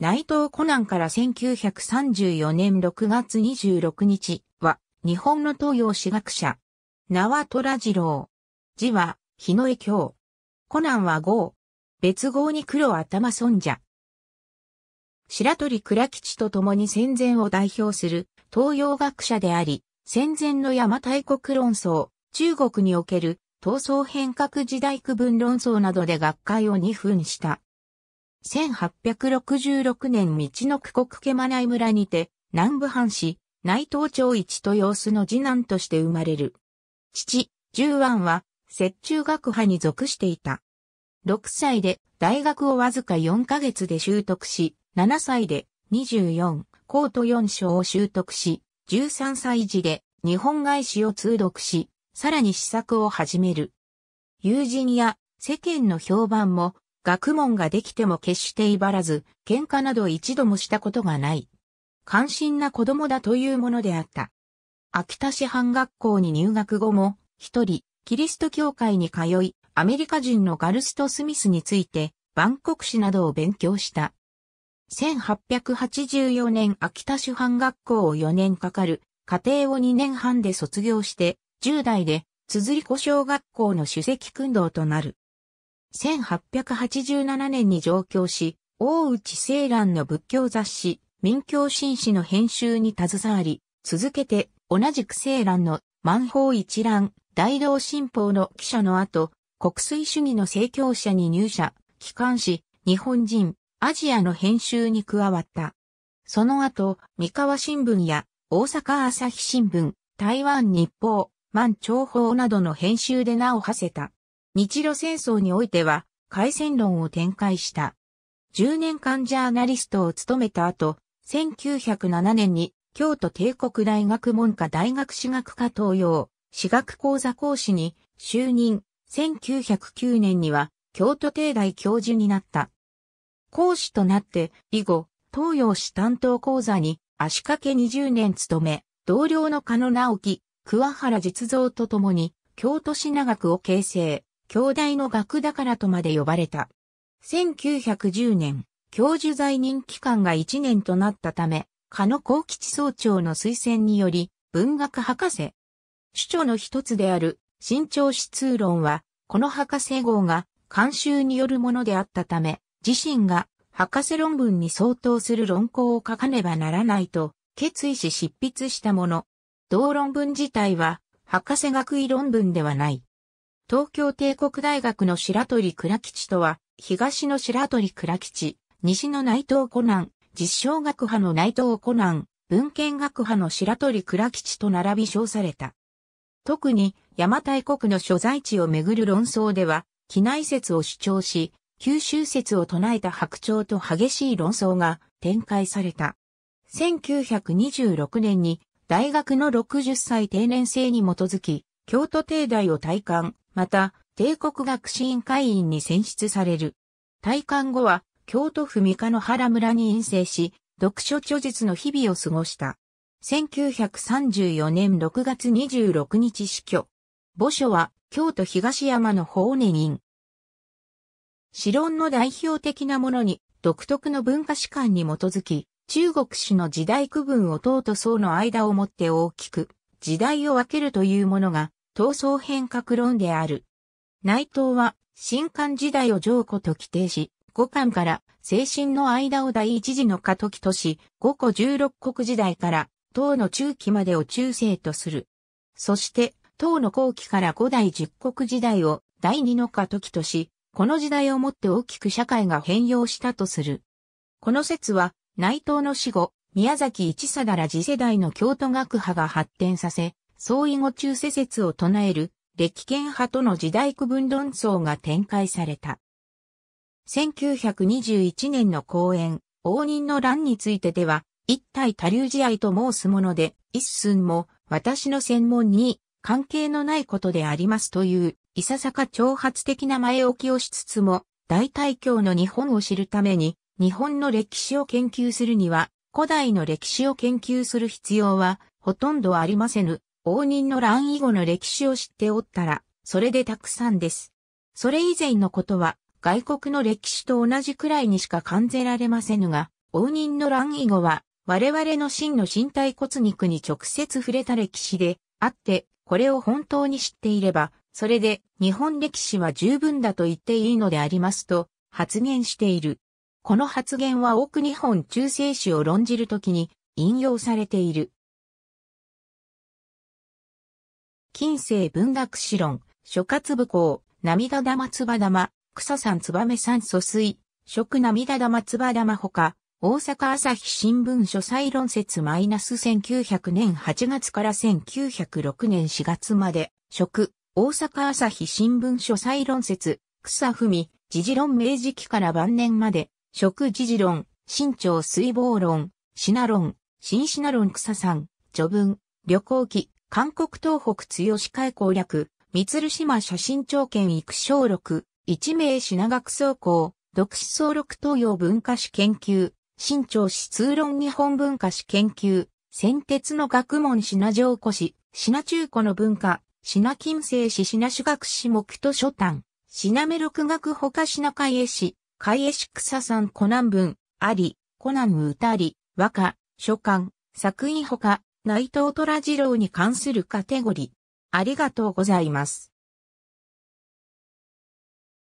内藤コナンから1934年6月26日は、日本の東洋史学者。縄虎次郎。字は、日野江京。コナンは号。別号に黒頭尊者。白鳥倉吉と共に戦前を代表する東洋学者であり、戦前の山大国論争、中国における闘争変革時代区分論争などで学会を2分した。1866年道の区国ケマナイ村にて、南部藩士、内藤町一と様子の次男として生まれる。父、十安は、雪中学派に属していた。6歳で大学をわずか4ヶ月で習得し、7歳で24、コート4章を習得し、13歳時で日本外史を通読し、さらに試作を始める。友人や世間の評判も学問ができても決して威張らず、喧嘩など一度もしたことがない。関心な子供だというものであった。秋田市販学校に入学後も、一人、キリスト教会に通い、アメリカ人のガルスト・スミスについて、万国史などを勉強した。1884年秋田市販学校を4年かかる、家庭を2年半で卒業して、10代で、綴り子小学校の主席訓導となる。1887年に上京し、大内青蘭の仏教雑誌、民教紳士の編集に携わり、続けて同じく青蘭の万法一覧、大道新報の記者の後、国粋主義の正教者に入社、帰還し、日本人、アジアの編集に加わった。その後、三河新聞や大阪朝日新聞、台湾日報、万朝報などの編集で名を馳せた。日露戦争においては、海戦論を展開した。10年間ジャーナリストを務めた後、1907年に京都帝国大学文科大学史学科東洋、史学講座講師に就任、1909年には京都帝大教授になった。講師となって、以後、東洋史担当講座に足掛け20年務め、同僚の加野直樹、桑原実造と共に、京都市長区を形成、京大の学だからとまで呼ばれた。1910年、教授在任期間が1年となったため、加野幸吉総長の推薦により、文学博士。主張の一つである、新潮史通論は、この博士号が、監修によるものであったため、自身が、博士論文に相当する論考を書かねばならないと、決意し執筆したもの。同論文自体は、博士学位論文ではない。東京帝国大学の白鳥倉吉とは、東の白鳥倉吉、西の内藤湖南、実証学派の内藤湖南、文献学派の白鳥倉吉と並び称された。特に、邪馬台国の所在地をめぐる論争では、機内説を主張し、九州説を唱えた白鳥と激しい論争が展開された。1926年に、大学の60歳定年制に基づき、京都帝大を退官、また、帝国学士院会員に選出される。退官後は、京都府三日の原村に院生し、読書著述の日々を過ごした。1934年6月26日死去。墓所は、京都東山の法音院。史論の代表的なものに、独特の文化史観に基づき、中国史の時代区分を党と僧の間をもって大きく、時代を分けるというものが闘争変革論である。内藤は、新漢時代を上古と規定し、五漢から精神の間を第一次の過渡期とし、五個十六国時代から唐の中期までを中世とする。そして、唐の後期から五代十国時代を第二の過渡期とし、この時代をもって大きく社会が変容したとする。この説は、内藤の死後、宮崎一貞ら次世代の京都学派が発展させ、相意語中世説を唱える、歴権派との時代区分論争が展開された。1921年の講演、応仁の乱についてでは、一体多流試合と申すもので、一寸も私の専門に関係のないことでありますという、いささか挑発的な前置きをしつつも、大体教の日本を知るために、日本の歴史を研究するには、古代の歴史を研究する必要は、ほとんどありませぬ、応仁の乱以後の歴史を知っておったら、それでたくさんです。それ以前のことは、外国の歴史と同じくらいにしか感じられませぬが、応仁の乱以後は、我々の真の身体骨肉に直接触れた歴史であって、これを本当に知っていれば、それで日本歴史は十分だと言っていいのでありますと発言している。この発言は奥日本中世史を論じるときに引用されている。近世文学史論、諸葛武功、涙玉つば玉、草さんつばめさん疎水、食涙玉つば玉ほか、大阪朝日新聞書斎論説マイナス1900年8月から1906年4月まで、食、大阪朝日新聞書斎論説、草文、時事論明治期から晩年まで、食時事論、新潮水防論、シナ論、新シナ論草さん、序文、旅行記、韓国東北強し海攻略、三鶴島写真長県育小録、一名品学総校、独史総録東洋文化史研究、新潮史通論日本文化史研究、先鉄の学問品上古史、品中古の文化、品金星史品主学史目と書単、品目録学ほか品海絵史、海絵史草さん湖南文、あり、湖南歌あり、和歌、書簡、作品ほか、内藤虎次郎に関するカテゴリー。ありがとうございます。